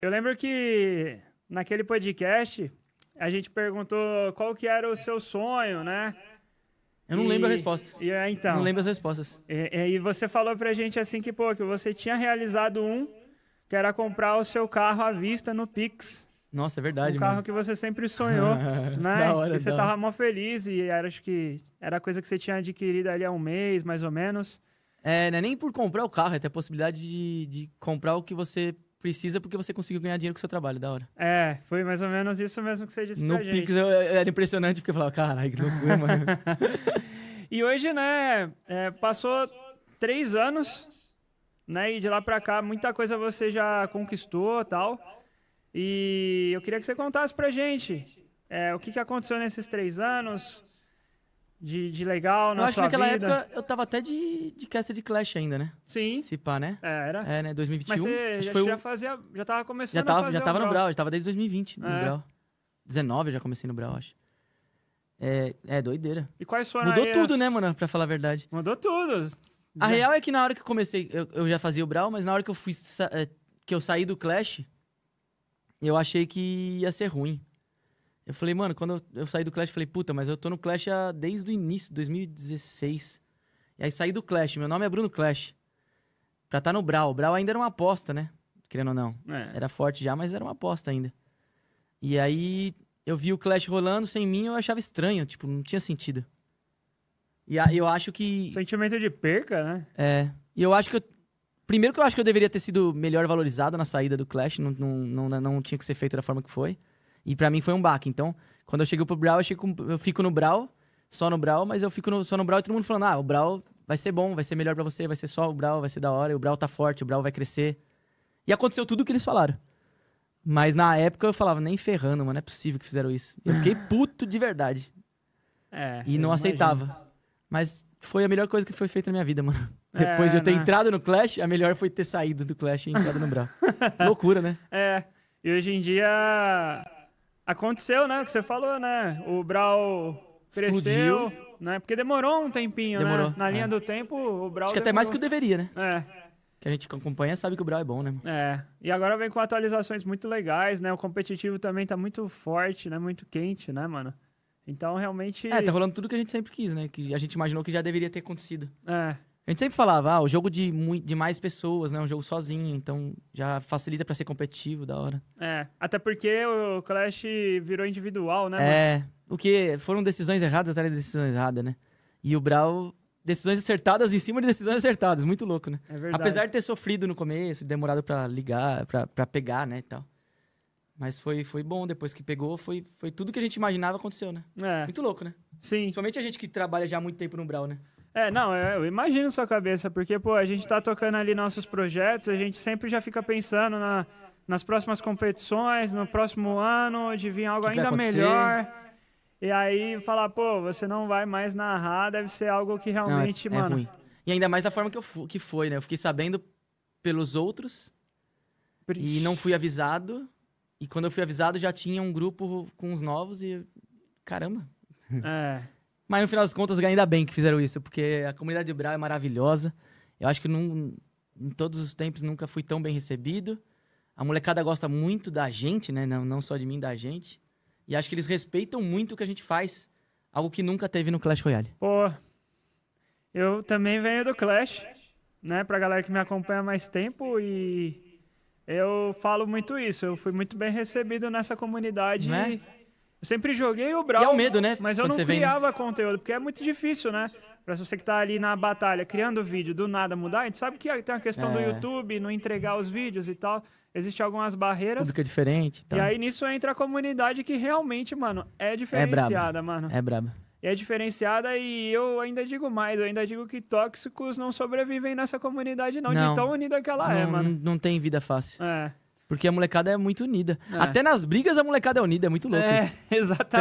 Eu lembro que naquele podcast a gente perguntou qual que era o seu sonho, né? Eu não e, lembro a resposta. E, é, então, não lembro as respostas. E, e você falou pra gente assim que, pô, que você tinha realizado um, que era comprar o seu carro à vista no Pix. Nossa, é verdade, um carro mano. que você sempre sonhou, né? da hora, e você da tava hora. mó feliz e era, acho que era coisa que você tinha adquirido ali há um mês, mais ou menos. É, não é nem por comprar o carro, é até a possibilidade de, de comprar o que você precisa porque você conseguiu ganhar dinheiro com o seu trabalho, da hora. É, foi mais ou menos isso mesmo que você disse no pra gente. No Pix era impressionante, porque eu falava, caralho, que loucura, mano. e hoje, né, é, passou três anos, né, e de lá pra cá muita coisa você já conquistou tal. E eu queria que você contasse pra gente é, o que, que aconteceu nesses três anos, de, de legal na eu sua vida. Eu acho que naquela época eu tava até de, de caster de Clash ainda, né? Sim. Se pá, né? É, era. É, né? 2021. Mas você já, foi já o... fazia, já tava começando já tava, Já tava no Brawl, já tava desde 2020 é. no Brawl. 19 eu já comecei no Brawl, acho. É, é doideira. E quais foram Mudou tudo, as... né, mano? Pra falar a verdade. Mudou tudo. A já... real é que na hora que eu comecei, eu, eu já fazia o Brawl, mas na hora que eu fui... É, que eu saí do Clash, eu achei que ia ser ruim. Eu falei, mano, quando eu, saí do Clash, eu falei, puta, mas eu tô no Clash desde o início, 2016. E aí saí do Clash, meu nome é Bruno Clash. Pra estar tá no Brawl. Brawl ainda era uma aposta, né? Querendo ou não. É. Era forte já, mas era uma aposta ainda. E aí eu vi o Clash rolando sem mim, eu achava estranho, tipo, não tinha sentido. E aí eu acho que. Sentimento de perca, né? É. E eu acho que eu. Primeiro que eu acho que eu deveria ter sido melhor valorizado na saída do Clash, não, não, não, não tinha que ser feito da forma que foi. E para mim foi um baque. Então, quando eu cheguei pro Brawl, eu, chego, eu fico no Brawl, só no Brawl, mas eu fico no, só no Brawl e todo mundo falando: ah, o Brawl vai ser bom, vai ser melhor para você, vai ser só o Brawl, vai ser da hora, o Brawl tá forte, o Brawl vai crescer. E aconteceu tudo o que eles falaram. Mas na época eu falava, nem ferrando, mano, não é possível que fizeram isso. Eu fiquei puto de verdade. É. E não aceitava. Imagino. Mas foi a melhor coisa que foi feita na minha vida, mano. É, Depois de eu ter né? entrado no Clash, a melhor foi ter saído do Clash e entrado no Brawl. Loucura, né? É. E hoje em dia Aconteceu, né? O que você falou, né? O Brawl cresceu, Explodiu. né? Porque demorou um tempinho, né? demorou, né? Na linha é. do tempo, o Brawl. Acho que demorou. até mais que o deveria, né? É. Que a gente acompanha sabe que o Brawl é bom, né? É. E agora vem com atualizações muito legais, né? O competitivo também tá muito forte, né? Muito quente, né, mano? Então realmente. É, tá rolando tudo que a gente sempre quis, né? Que a gente imaginou que já deveria ter acontecido. É. A gente sempre falava, ah, o jogo de, de mais pessoas, né? É um jogo sozinho, então já facilita para ser competitivo, da hora. É, até porque o Clash virou individual, né? É, mano? o que foram decisões erradas até decisões erradas, né? E o Brawl, decisões acertadas em cima de decisões acertadas, muito louco, né? É verdade. Apesar de ter sofrido no começo, demorado para ligar, para pegar, né, e tal. Mas foi, foi bom, depois que pegou, foi, foi tudo que a gente imaginava aconteceu, né? É. Muito louco, né? Sim. Somente a gente que trabalha já há muito tempo no Brawl, né? É, não, é, eu imagino sua cabeça, porque, pô, a gente tá tocando ali nossos projetos, a gente sempre já fica pensando na, nas próximas competições, no próximo ano, de vir algo ainda melhor. E aí falar, pô, você não vai mais narrar, deve ser algo que ah, realmente, não, é, mano. É ruim. E ainda mais da forma que, eu fu que foi, né? Eu fiquei sabendo pelos outros e não fui avisado. E quando eu fui avisado, já tinha um grupo com os novos e. Caramba! É. Mas no final das contas, ainda bem que fizeram isso, porque a comunidade de Brau é maravilhosa. Eu acho que num, em todos os tempos nunca fui tão bem recebido. A molecada gosta muito da gente, né? Não, não só de mim, da gente. E acho que eles respeitam muito o que a gente faz. Algo que nunca teve no Clash Royale. Pô, eu também venho do Clash, né? Pra galera que me acompanha mais tempo e eu falo muito isso. Eu fui muito bem recebido nessa comunidade. Né? Eu sempre joguei o Brawl. E é o medo, né? Mas eu Quando não né? criava vem... conteúdo, porque é muito difícil, né? Pra você que tá ali na batalha criando vídeo, do nada mudar, a gente sabe que tem uma questão é. do YouTube, não entregar os vídeos e tal. Existem algumas barreiras. Tudo que é diferente. Tá. E aí nisso entra a comunidade que realmente, mano, é, é diferenciada, é mano. É braba. É diferenciada e eu ainda digo mais, eu ainda digo que tóxicos não sobrevivem nessa comunidade, não, não de tão unida que ela não, é, mano. Não tem vida fácil. É. Porque a molecada é muito unida. É. Até nas brigas a molecada é unida, é muito louco. É, isso. exatamente.